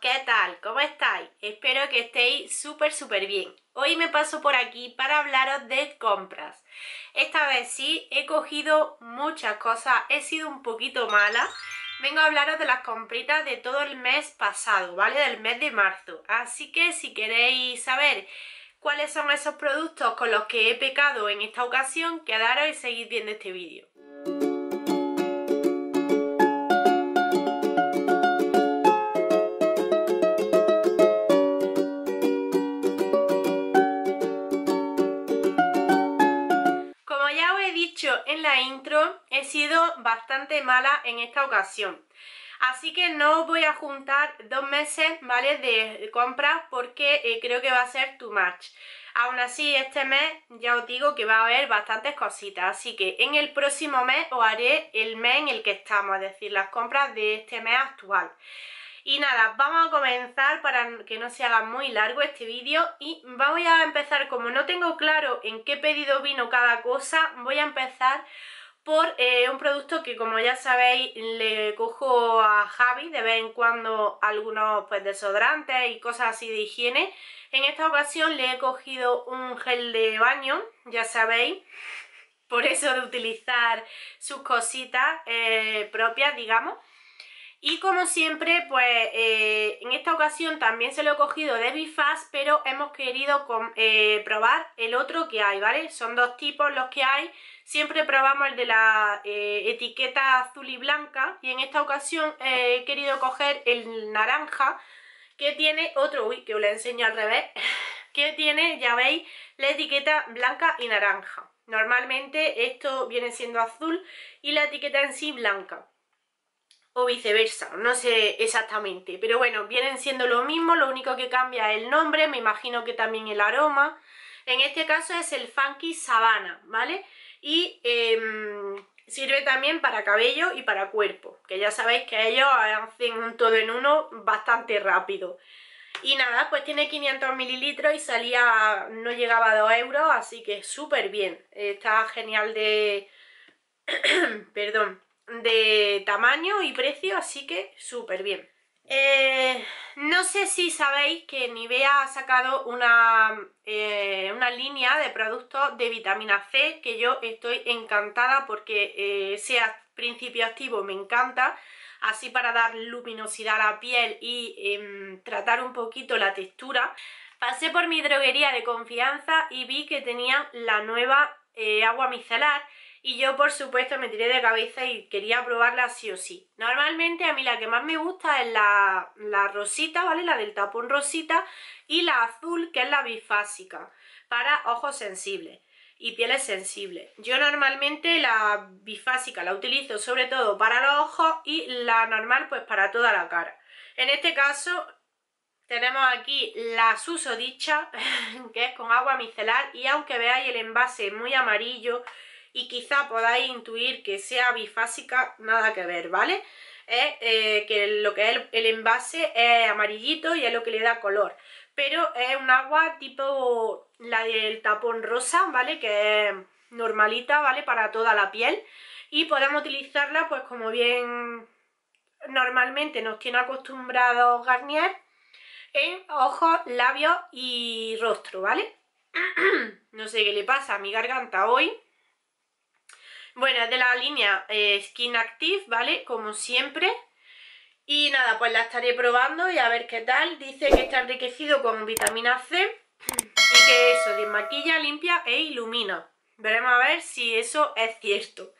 ¿qué tal? ¿Cómo estáis? Espero que estéis súper súper bien. Hoy me paso por aquí para hablaros de compras. Esta vez sí, he cogido muchas cosas, he sido un poquito mala. Vengo a hablaros de las compritas de todo el mes pasado, ¿vale? Del mes de marzo. Así que si queréis saber cuáles son esos productos con los que he pecado en esta ocasión, quedaros y seguid viendo este vídeo. sido bastante mala en esta ocasión. Así que no voy a juntar dos meses, ¿vale? De compras porque eh, creo que va a ser too much. Aún así, este mes ya os digo que va a haber bastantes cositas, así que en el próximo mes os haré el mes en el que estamos, es decir, las compras de este mes actual. Y nada, vamos a comenzar para que no se haga muy largo este vídeo y voy a empezar, como no tengo claro en qué pedido vino cada cosa, voy a empezar por eh, un producto que como ya sabéis le cojo a Javi de vez en cuando algunos pues desodorantes y cosas así de higiene en esta ocasión le he cogido un gel de baño, ya sabéis por eso de utilizar sus cositas eh, propias, digamos y como siempre, pues eh, en esta ocasión también se lo he cogido de Bifaz, pero hemos querido probar el otro que hay, ¿vale? Son dos tipos los que hay, Siempre probamos el de la eh, etiqueta azul y blanca y en esta ocasión eh, he querido coger el naranja que tiene otro, uy, que os lo enseño al revés, que tiene, ya veis, la etiqueta blanca y naranja. Normalmente esto viene siendo azul y la etiqueta en sí blanca. O viceversa, no sé exactamente. Pero bueno, vienen siendo lo mismo, lo único que cambia es el nombre, me imagino que también el aroma. En este caso es el Funky Sabana, ¿vale? y em, sirve también para cabello y para cuerpo, que ya sabéis que ellos hacen un todo en uno bastante rápido. Y nada, pues tiene 500 mililitros y salía, no llegaba a 2 euros, así que súper bien. Está genial de... perdón, de tamaño y precio, así que súper bien. Eh, no sé si sabéis que Nivea ha sacado eh, una, línea de productos de vitamina C que yo estoy encantada porque eh, sea principio activo me encanta, así para dar luminosidad a la piel y em, tratar un poquito la textura. Pasé por mi droguería de confianza y vi que tenían la nueva agua micelar y yo por supuesto me tiré de cabeza y quería probarla sí o sí. Normalmente a mí la que más me gusta es la, la rosita, ¿vale? La del tapón rosita y la azul que es la bifásica para ojos sensibles y pieles sensibles. Yo normalmente la bifásica la utilizo sobre todo para los ojos y la normal pues para toda la cara. En este caso tenemos aquí la susodicha que es con agua micelar y aunque veáis el envase muy amarillo y quizá podáis intuir que sea bifásica, nada que ver, ¿vale? Es eh, eh, que lo que es el, envase es amarillito y es lo que le da color, pero es un agua tipo la del tapón rosa, ¿vale? Que es normalita, ¿vale? Para toda la piel y podemos utilizarla pues como bien normalmente nos tiene acostumbrado Garnier en ojos, labios y rostro, ¿vale? no sé qué le pasa a mi garganta hoy bueno, es de la línea eh, Skin Active, ¿vale? Como siempre. Y nada, pues la estaré probando y a ver qué tal. Dice que está enriquecido con vitamina C y que eso, desmaquilla, limpia e ilumina. Veremos a ver si eso es cierto.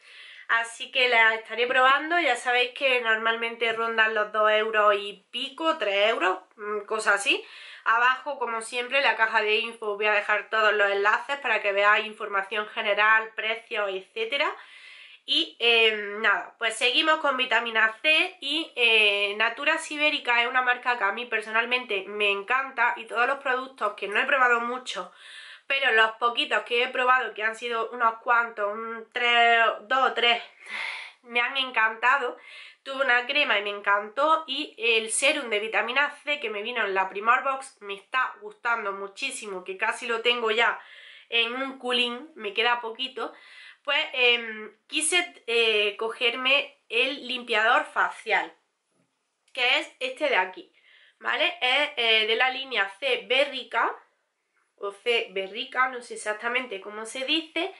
Así que la estaré probando, ya sabéis que normalmente rondan los 2 euros y pico, 3 euros, mm, cosas así. Abajo, como siempre, la caja de info, voy a dejar todos los enlaces para que veáis información general, precios, etc. Y eh, nada, pues seguimos con vitamina C y eh, Natura Sibérica es una marca que a mí personalmente me encanta y todos los productos que no he probado mucho, pero los poquitos que he probado, que han sido unos cuantos, un tres, dos o tres, me han encantado. Tuve una crema y me encantó y el serum de vitamina C que me vino en la primer Box me está gustando muchísimo, que casi lo tengo ya en un culín, me queda poquito, pues em, quise eh, cogerme el limpiador facial, que es este de aquí, ¿vale? Es eh, de la línea C Berrica, o C Berrica, no sé exactamente cómo se dice,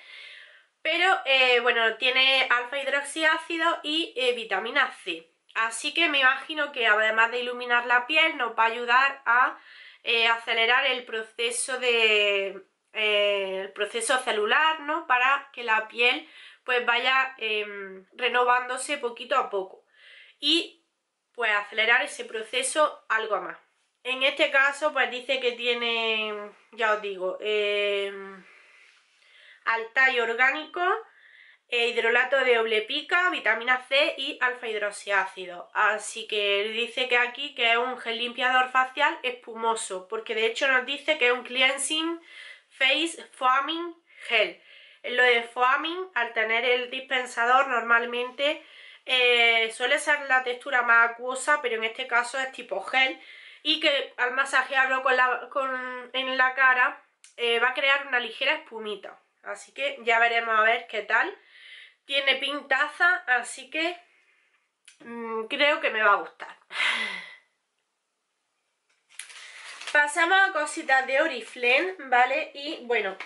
pero eh, bueno, tiene alfa hidroxiácido y eh, vitamina C. Así que me imagino que además de iluminar la piel nos va a ayudar a eh, acelerar el proceso de el proceso celular, ¿no? Para que la piel pues vaya em, renovándose poquito a poco y pues acelerar ese proceso algo más. En este caso pues dice que tiene, ya os digo, em, al tallo orgánico, eh, hidrolato de pica, vitamina C y alfa hidroxiácido. Así que dice que aquí que es un gel limpiador facial espumoso, porque de hecho nos dice que es un cleansing face foaming gel. Lo de foaming, al tener el dispensador normalmente eh, suele ser la textura más acuosa, pero en este caso es tipo gel y que al masajearlo en la cara eh, va a crear una ligera espumita. Así que ya veremos a ver qué tal. Tiene pintaza, así que mm, creo que me va a gustar. Pasamos a cositas de Oriflame, ¿vale? Y bueno,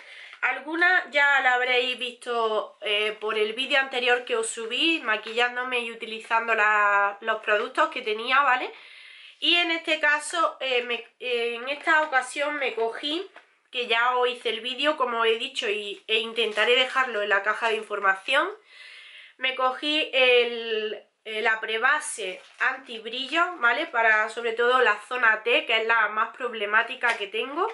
algunas ya la habréis visto eh, por el vídeo anterior que os subí, maquillándome y utilizando los productos que tenía, ¿vale? Y en este caso, eh, en esta ocasión me cogí que ya os hice el vídeo, como he dicho, y, e intentaré dejarlo en la caja de información. Me cogí el, la prebase antibrillo, ¿vale? Para sobre todo la zona T, que es la más problemática que tengo.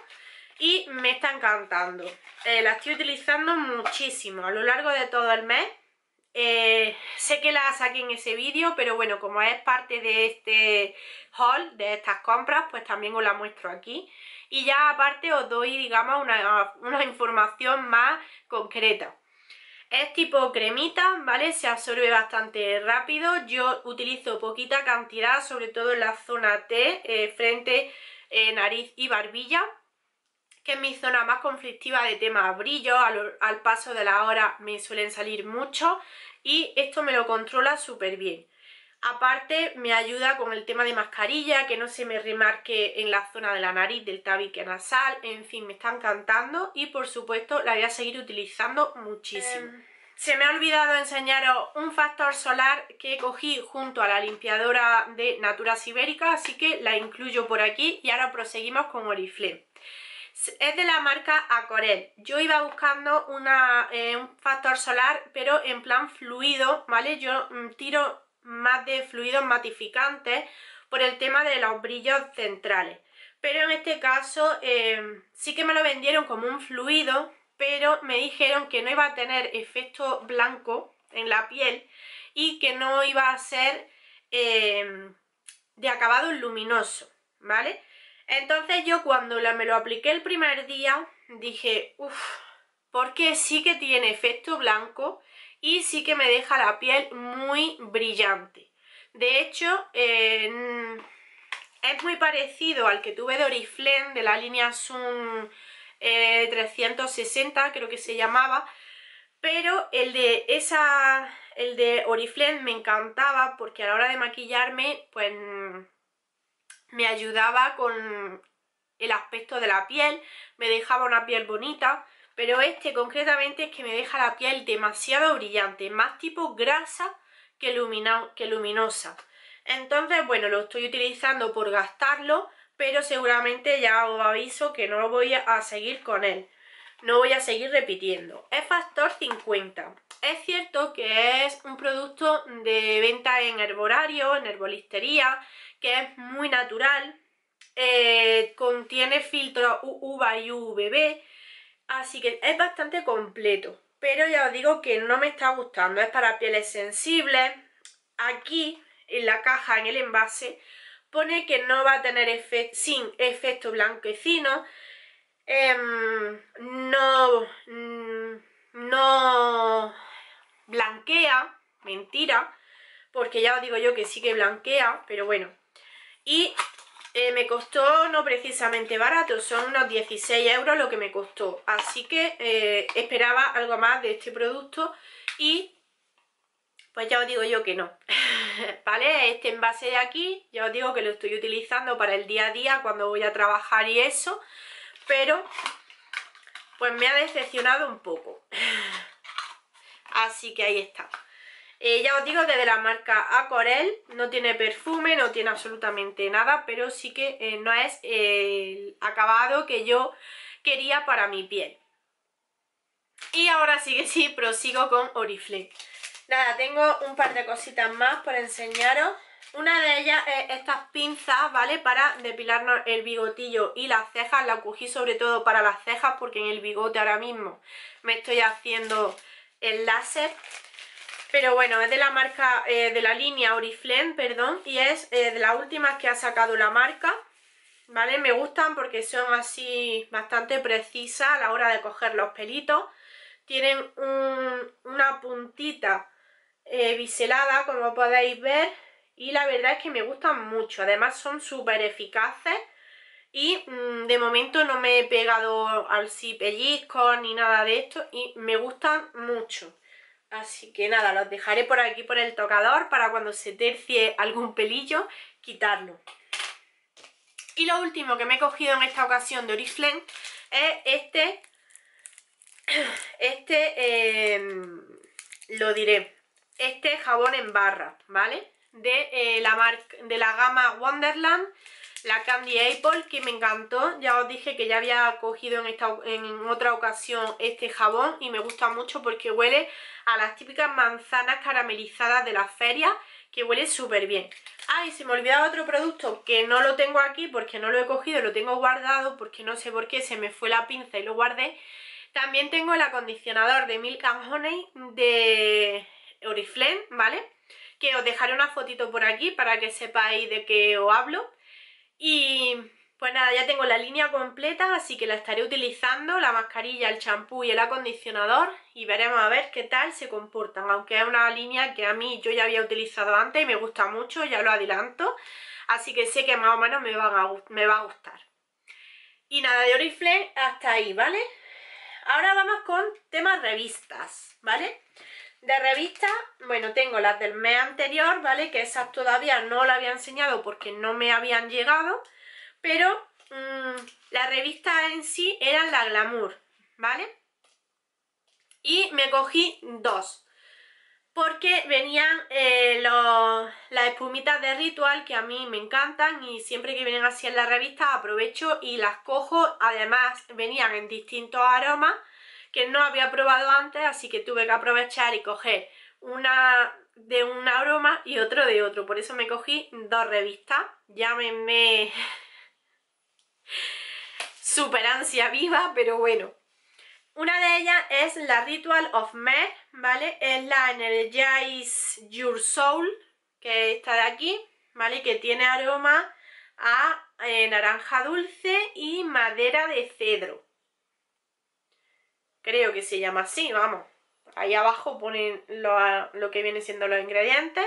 Y me está encantando. Eh, la estoy utilizando muchísimo a lo largo de todo el mes. Eh, sé que la saqué en ese vídeo, pero bueno, como es parte de este haul, de estas compras, pues también os la muestro aquí y ya aparte os doy, digamos, una, una información más concreta. Es tipo cremita, ¿vale? Se absorbe bastante rápido. Yo utilizo poquita cantidad, sobre todo en la zona T, eh, frente, eh, nariz y barbilla, que es mi zona más conflictiva de tema brillo. Al, al paso de la hora me suelen salir mucho y esto me lo controla súper bien. Aparte me ayuda con el tema de mascarilla, que no se me remarque en la zona de la nariz, del tabique nasal, en fin, me está encantando y por supuesto la voy a seguir utilizando muchísimo. Em. Se me ha olvidado enseñaros un factor solar que cogí junto a la limpiadora de Natura Ibérica, así que la incluyo por aquí y ahora proseguimos con Oriflame. Es de la marca Acorel. Yo iba buscando eh, un factor solar, pero en plan fluido, ¿vale? Yo mm, tiro más de fluidos matificantes por el tema de los brillos centrales. Pero en este caso eh, sí que me lo vendieron como un fluido, pero me dijeron que no iba a tener efecto blanco en la piel y que no iba a ser eh, de acabado luminoso, ¿vale? Entonces yo cuando la, me lo apliqué el primer día dije, uff, porque sí que tiene efecto blanco y sí que me deja la piel muy brillante. De hecho, eh, mm, es muy parecido al que tuve de Oriflame, de la línea Sun 360, eh, creo que se llamaba, pero el de esa el de Oriflame me encantaba porque a la hora de maquillarme pues mm, me ayudaba con el aspecto de la piel, me dejaba una piel bonita pero este concretamente es que me deja la piel demasiado brillante, más tipo grasa que, que luminosa. Entonces, bueno, lo estoy utilizando por gastarlo, pero seguramente ya os aviso que no voy a seguir con él. No voy a seguir repitiendo. Es Factor 50. Es cierto que es un producto de venta en herborario, en herbolistería, que es muy natural. Eh, contiene filtro UVA y UVB Así que es bastante completo, pero ya os digo que no me está gustando. Es para pieles sensibles. Aquí, en la caja, en el envase, pone que no va a tener sin efecto blanquecino. Em, no, mm, no blanquea, mentira, porque ya os digo yo que sí que blanquea, pero bueno. Y eh, me costó no precisamente barato, son unos 16 euros lo que me costó. Así que eh, esperaba algo más de este producto y pues ya os digo yo que no. ¿Vale? Este envase de aquí, ya os digo que lo estoy utilizando para el día a día cuando voy a trabajar y eso. Pero pues me ha decepcionado un poco. Así que ahí está. Eh, ya os digo desde la marca Acorel no tiene perfume, no tiene absolutamente nada, pero sí que eh, no es el acabado que yo quería para mi piel. Y ahora sí que sí, prosigo con Oriflame. Nada, tengo un par de cositas más por enseñaros. Una de ellas es estas pinzas, ¿vale? Para depilarnos el bigotillo y las cejas. La cogí sobre todo para las cejas porque en el bigote ahora mismo me estoy haciendo el láser pero bueno, es de la marca, eh, de la línea Oriflame, perdón, y es eh, de las últimas que ha sacado la marca, ¿vale? Me gustan porque son así bastante precisas a la hora de coger los pelitos, tienen una puntita eh, biselada, como podéis ver, y la verdad es que me gustan mucho, además son súper eficaces, y mm, de momento no me he pegado al pellizcos ni nada de esto y me gustan mucho. Así que nada, los dejaré por aquí por el tocador para cuando se tercie algún pelillo, quitarlo. Y lo último que me he cogido en esta ocasión de Oriflame es este, este, em, lo diré, este jabón en barra, ¿vale? De, eh, la, de la gama Wonderland la Candy Apple que me encantó. Ya os dije que ya había cogido en, esta, en otra ocasión este jabón y me gusta mucho porque huele a las típicas manzanas caramelizadas de las feria que huele súper bien. Ah, y se me olvidaba otro producto que no lo tengo aquí porque no lo he cogido, lo tengo guardado porque no sé por qué se me fue la pinza y lo guardé. También tengo el acondicionador de Milk and Honey de Oriflame, ¿vale? Que os dejaré una fotito por aquí para que sepáis de qué os hablo. Y pues nada, ya tengo la línea completa, así que la estaré utilizando, la mascarilla, el champú y el acondicionador y veremos a ver qué tal se comportan, aunque es una línea que a mí yo ya había utilizado antes y me gusta mucho, ya lo adelanto, así que sé que más o menos me, me va a gustar. Y nada, de Oriflame hasta ahí, ¿vale? Ahora vamos con temas revistas, ¿vale? De revista, bueno, tengo las del mes anterior, ¿vale? Que esas todavía no las había enseñado porque no me habían llegado, pero mm, la revista en sí era la Glamour, ¿vale? Y me cogí dos, porque venían eh, las espumitas de Ritual que a mí me encantan y siempre que vienen así en la revista aprovecho y las cojo, además venían en distintos aromas, que no había probado antes, así que tuve que aprovechar y coger una de un aroma y otro de otro. Por eso me cogí dos revistas. Llámenme super ansia viva, pero bueno. Una de ellas es la Ritual of me ¿vale? Es la Energize Your Soul, que está de aquí, ¿vale? Que tiene aroma a eh, naranja dulce y madera de cedro creo que se llama así, vamos. Ahí abajo ponen lo, que viene siendo los ingredientes.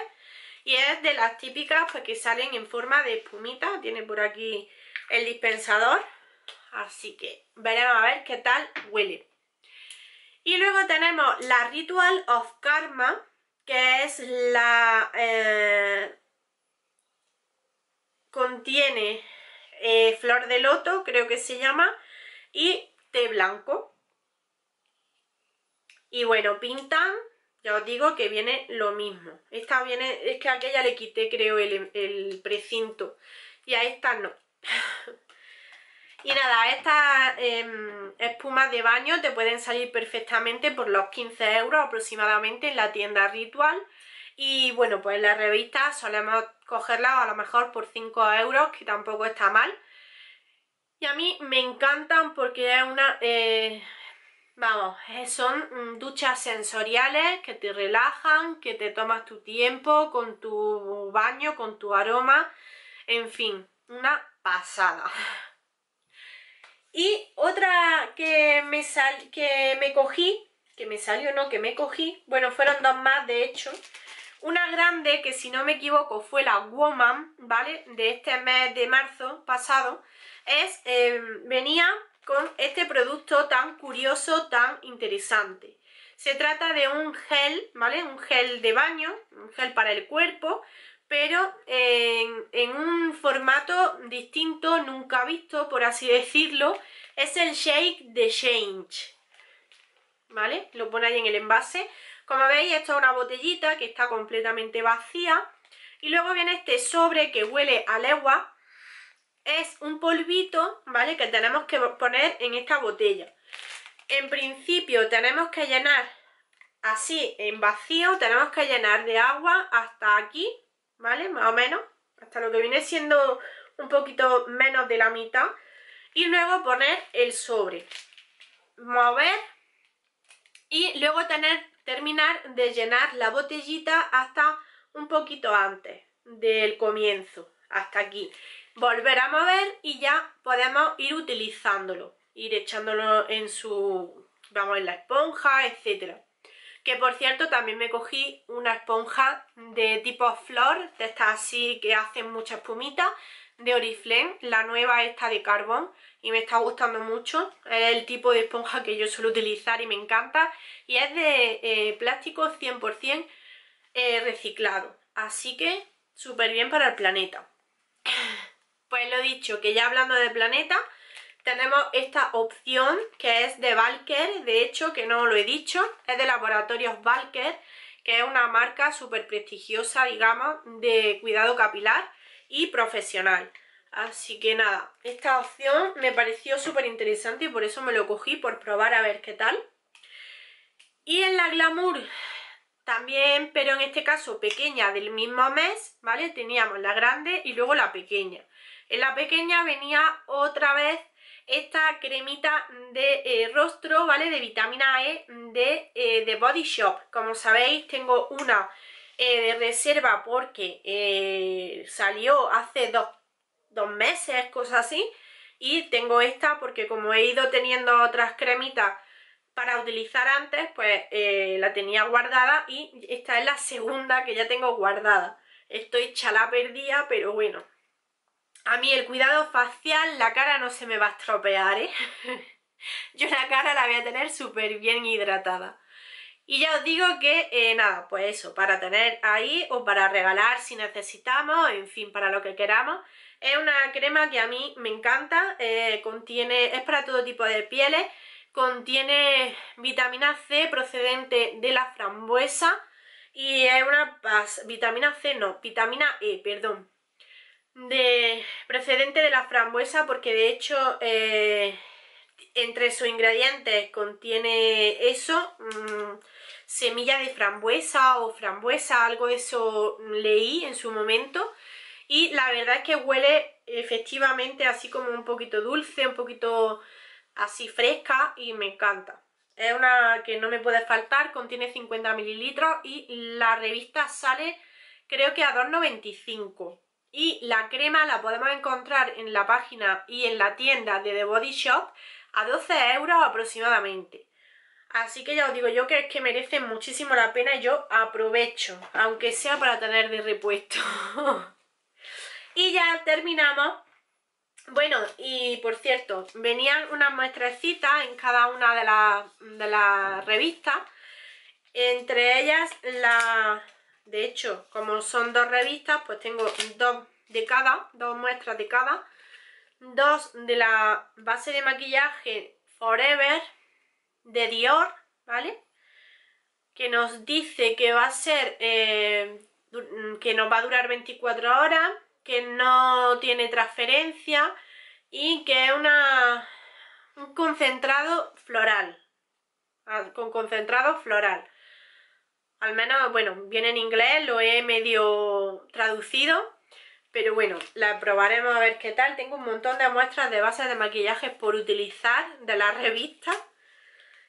Y es de las típicas pues, que salen en forma de espumita. Tiene por aquí el dispensador. Así que veremos a ver qué tal huele. Y luego tenemos la Ritual of Karma, que es la... Eh, contiene eh, flor de loto, creo que se llama, y té blanco. Y bueno, pintan, ya os digo que viene lo mismo. Esta viene, es que a aquella le quité creo el, precinto y a esta no. y nada, estas em, espumas de baño te pueden salir perfectamente por los 15 euros aproximadamente en la tienda Ritual. Y bueno, pues en la revista solemos cogerlas a lo mejor por 5 euros, que tampoco está mal. Y a mí me encantan porque es una... Eh, Vamos, eh, son mm, duchas sensoriales que te relajan, que te tomas tu tiempo con tu baño, con tu aroma, en fin, una pasada. Y otra que me, que me cogí, que me salió no, que me cogí, bueno, fueron dos más de hecho, una grande que si no me equivoco fue la Woman, ¿vale? De este mes de marzo pasado, es, eh, venía con este producto tan curioso, tan interesante. Se trata de un gel, ¿vale? Un gel de baño, un gel para el cuerpo, pero en, un formato distinto, nunca visto, por así decirlo. Es el Shake de Change, ¿vale? Lo pone ahí en el envase. Como veis, esto es una botellita que está completamente vacía. Y luego viene este sobre que huele a legua, es un polvito, ¿vale? Que tenemos que poner en esta botella. En principio tenemos que llenar así, en vacío, tenemos que llenar de agua hasta aquí, ¿vale? Más o menos, hasta lo que viene siendo un poquito menos de la mitad. Y luego poner el sobre. Mover. Y luego tener, terminar de llenar la botellita hasta un poquito antes del comienzo, hasta aquí volver a mover y ya podemos ir utilizándolo, ir echándolo en su, vamos, en la esponja, etcétera. Que por cierto también me cogí una esponja de tipo flor, de estas así que hacen mucha espumita, de Oriflame, la nueva esta de carbón y me está gustando mucho, es el tipo de esponja que yo suelo utilizar y me encanta y es de eh, plástico 100% eh, reciclado, así que súper bien para el planeta pues lo dicho, que ya hablando de planeta, tenemos esta opción que es de Valker, de hecho, que no lo he dicho, es de Laboratorios Valker, que es una marca súper prestigiosa, digamos, de cuidado capilar y profesional. Así que nada, esta opción me pareció súper interesante y por eso me lo cogí, por probar a ver qué tal. Y en la Glamour, también, pero en este caso pequeña del mismo mes, ¿vale? Teníamos la grande y luego la pequeña. En la pequeña venía otra vez esta cremita de eh, rostro, ¿vale? De vitamina E de, eh, de Body Shop. Como sabéis, tengo una eh, de reserva porque salió hace dos, meses, cosas así. Y tengo esta porque como he ido teniendo otras cremitas para utilizar antes, pues la tenía guardada y esta es la segunda que ya tengo guardada. Estoy chala perdida, pero bueno, a mí el cuidado facial, la cara no se me va a estropear, ¿eh? Yo la cara la voy a tener súper bien hidratada. Y ya os digo que, eh, nada, pues eso, para tener ahí o para regalar si necesitamos, en fin, para lo que queramos. Es una crema que a mí me encanta, eh, contiene, es para todo tipo de pieles, contiene vitamina C procedente de la frambuesa y es una vitamina C, no, vitamina E, perdón, de procedente de la frambuesa porque de hecho eh, entre sus ingredientes contiene eso, mm, semilla de frambuesa o frambuesa, algo de eso leí en su momento y la verdad es que huele efectivamente así como un poquito dulce, un poquito así fresca y me encanta. Es una que no me puede faltar, contiene 50 mililitros y la revista sale creo que a 2,95 y la crema la podemos encontrar en la página y en la tienda de The Body Shop a 12 euros aproximadamente. Así que ya os digo yo que es que merece muchísimo la pena y yo aprovecho, aunque sea para tener de repuesto. y ya terminamos. Bueno, y por cierto, venían unas muestrecitas en cada una de las revistas. Entre ellas la, de hecho, como son dos revistas, pues tengo dos de cada, dos muestras de cada. Dos de la base de maquillaje Forever de Dior, ¿vale? Que nos dice que va a ser, eh, que nos va a durar 24 horas, que no tiene transferencia y que es una, un concentrado floral, ah, con concentrado floral. Al menos, bueno, viene en inglés, lo he medio traducido. Pero bueno, la probaremos a ver qué tal. Tengo un montón de muestras de bases de maquillaje por utilizar de la revista.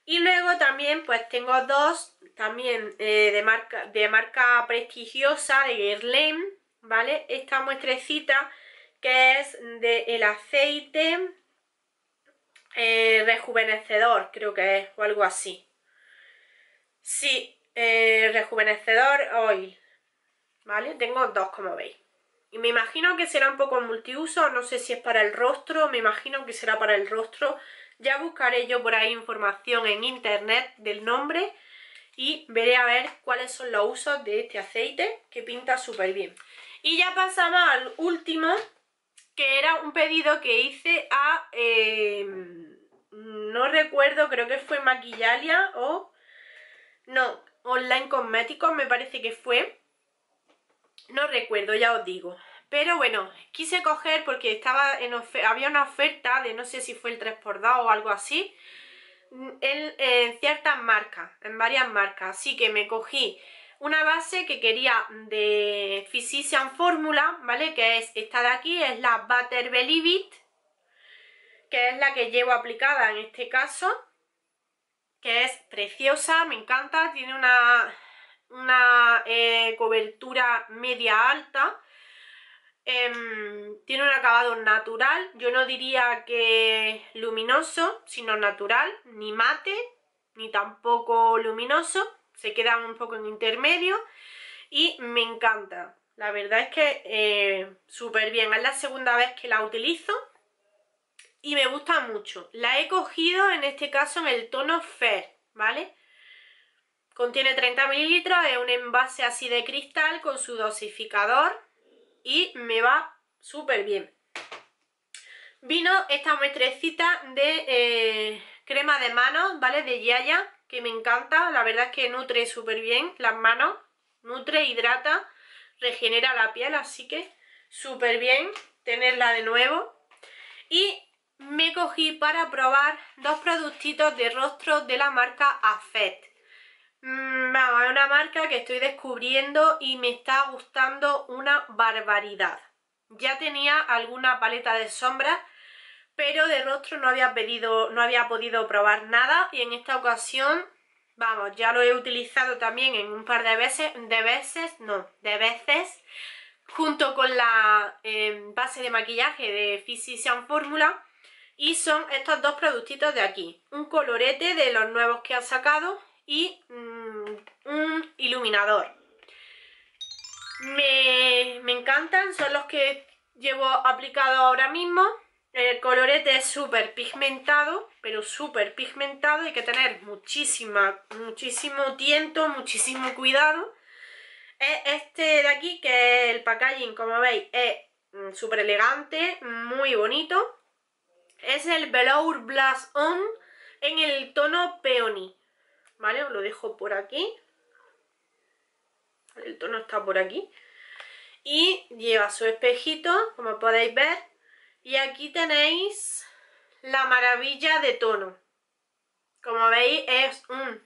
Y luego también pues tengo dos también eh, de, marca, de marca prestigiosa de Guerlain, ¿vale? Esta muestrecita que es de aceite eh, rejuvenecedor, creo que es, o algo así. Sí, eh, rejuvenecedor oil, ¿vale? Tengo dos, como veis. Y me imagino que será un poco multiuso, no sé si es para el rostro, me imagino que será para el rostro. Ya buscaré yo por ahí información en internet del nombre y veré a ver cuáles son los usos de este aceite, que pinta súper bien. Y ya pasamos al último, que era un pedido que hice a... Em, no recuerdo, creo que fue Maquillalia o... No, online cosméticos, me parece que fue. No recuerdo, ya os digo. Pero bueno, quise coger porque estaba en había una oferta de no sé si fue el 3x2 o algo así. Mm, en, ciertas marcas, en varias marcas. Así que me cogí una base que quería de Physician Formula, ¿vale? Que es esta de aquí, es la Butter Believe It, que es la que llevo aplicada en este caso es preciosa, me encanta, tiene una, eh, cobertura media alta, em, tiene un acabado natural, yo no diría que luminoso, sino natural, ni mate, ni tampoco luminoso, se queda un poco en intermedio y me encanta. La verdad es que eh, súper bien, es la segunda vez que la utilizo y me gusta mucho. La he cogido en este caso en el tono Fair, ¿vale? Contiene 30 mililitros, es un envase así de cristal con su dosificador y me va súper bien. Vino esta muestrecita de eh, crema de manos, ¿vale? De Yaya, que me encanta, la verdad es que nutre súper bien las manos, nutre, hidrata, regenera la piel, así que súper bien tenerla de nuevo. Y para probar dos productitos de rostro de la marca AFET mm, es una marca que estoy descubriendo y me está gustando una barbaridad. Ya tenía alguna paleta de sombras, pero de rostro no había, pedido, no había podido probar nada y en esta ocasión, vamos, ya lo he utilizado también en un par de veces, de veces, no, de veces, junto con la eh, base de maquillaje de Physician Formula y son estos dos productitos de aquí un colorete de los nuevos que han sacado y mm, un iluminador me, encantan, son los que llevo aplicado ahora mismo el colorete es súper pigmentado, pero súper pigmentado, hay que tener muchísima, muchísimo tiento, muchísimo cuidado. Este de aquí, que el packaging, como veis, es mm, súper elegante, muy bonito es el Velour Blast On en el tono Peony. ¿Vale? Os lo dejo por aquí. El tono está por aquí. Y lleva su espejito, como podéis ver. Y aquí tenéis la maravilla de tono. Como veis es un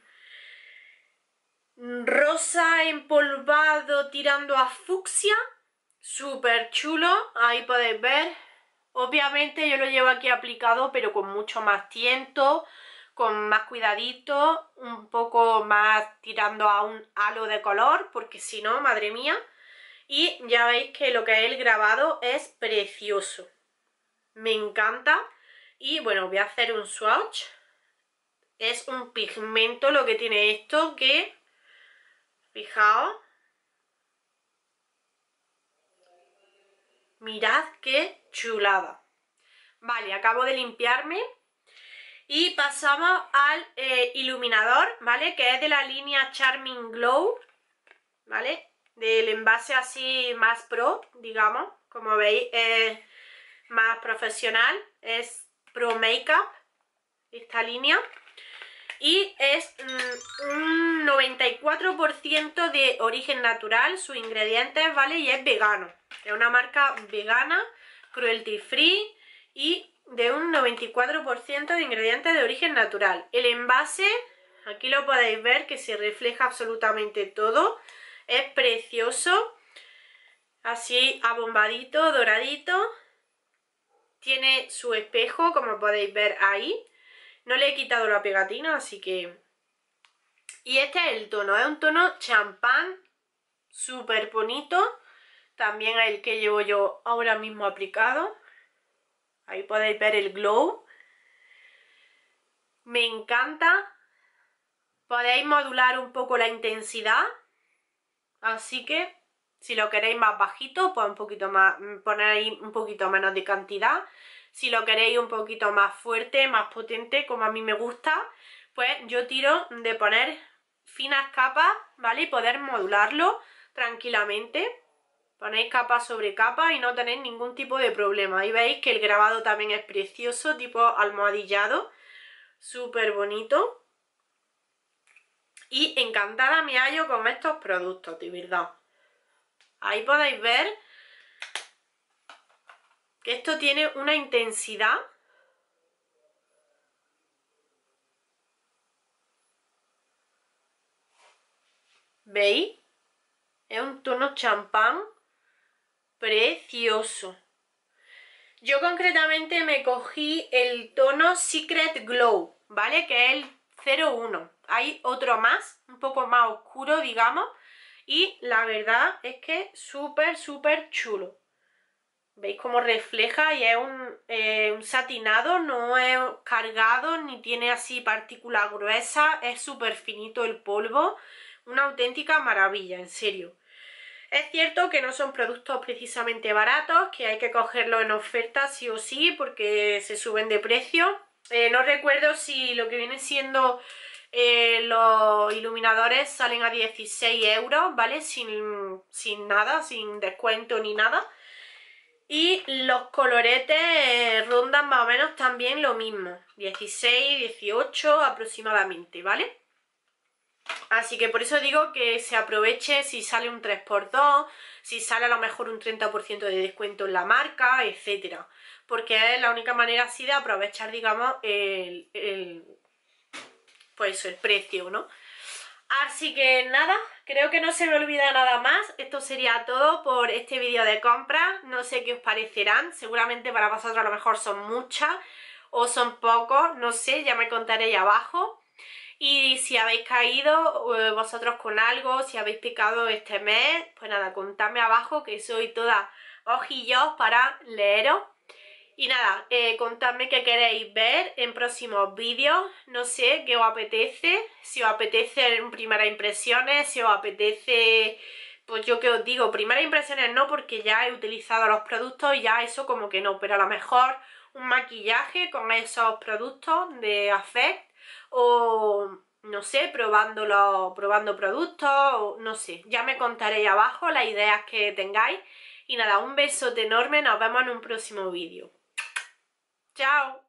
rosa empolvado tirando a fucsia. Súper chulo. Ahí podéis ver Obviamente yo lo llevo aquí aplicado, pero con mucho más tiento, con más cuidadito, un poco más tirando a un halo de color, porque si no, madre mía. Y ya veis que lo que es el grabado es precioso. Me encanta. Y bueno, voy a hacer un swatch. Es un pigmento lo que tiene esto que... Fijaos, Mirad qué chulada. Vale, acabo de limpiarme. Y pasamos al eh, iluminador, ¿vale? Que es de la línea Charming Glow, ¿vale? Del envase así más pro, digamos. Como veis, es más profesional. Es pro makeup, esta línea y es mm, un 94% de origen natural, sus ingredientes, ¿vale? Y es vegano. Es una marca vegana, cruelty free y de un 94% de ingredientes de origen natural. El envase, aquí lo podéis ver que se refleja absolutamente todo, es precioso, así abombadito, doradito. Tiene su espejo, como podéis ver ahí, no le he quitado la pegatina, así que... Y este es el tono, es un tono champán, súper bonito. También el que llevo yo ahora mismo aplicado. Ahí podéis ver el glow. Me encanta. Podéis modular un poco la intensidad. Así que si lo queréis más bajito, pues un poquito más, mm, poner un poquito menos de cantidad si lo queréis un poquito más fuerte, más potente, como a mí me gusta, pues yo tiro de poner finas capas, ¿vale? Y poder modularlo tranquilamente. Ponéis capa sobre capa y no tenéis ningún tipo de problema. Ahí veis que el grabado también es precioso, tipo almohadillado, súper bonito. Y encantada me hallo con estos productos, de verdad. Ahí podéis ver que esto tiene una intensidad ¿Veis? Es un tono champán precioso. Yo concretamente me cogí el tono Secret Glow, ¿vale? Que es el 01. Hay otro más, un poco más oscuro, digamos. Y la verdad es que súper, súper chulo. ¿Veis cómo refleja? Y es eh, un, satinado, no es cargado, ni tiene así partícula gruesa, es súper finito el polvo. Una auténtica maravilla, en serio. Es cierto que no son productos precisamente baratos, que hay que cogerlos en oferta sí o sí, porque se suben de precio. Eh, no recuerdo si lo que viene siendo eh, los iluminadores salen a 16 euros, ¿vale? sin nada, sin descuento ni nada. Y los coloretes eh, rondan más o menos también lo mismo, 16, 18 aproximadamente, ¿vale? Así que por eso digo que se aproveche si sale un 3x2, si sale a lo mejor un 30% de descuento en la marca, etc. Porque es la única manera así de aprovechar, digamos, el, el, pues eso, el precio, ¿no? Así que nada, creo que no se me olvida nada más. Esto sería todo por este vídeo de compra. No sé qué os parecerán, seguramente para vosotros a lo mejor son muchas o son pocos, no sé, ya me contaréis abajo. Y si habéis caído eh, vosotros con algo, si habéis picado este mes, pues nada, contadme abajo que soy toda ojillos para leeros. Y nada, eh, contadme qué queréis ver en próximos vídeos, no sé qué os apetece, si os apetece en primeras impresiones, si os apetece, pues yo que os digo, primeras impresiones no porque ya he utilizado los productos y ya eso como que no, pero a lo mejor un maquillaje con esos productos de Affect o no sé, probando productos, o, no sé, ya me contaréis abajo las ideas que tengáis. Y nada, un besote enorme, nos vemos en un próximo vídeo. Chao.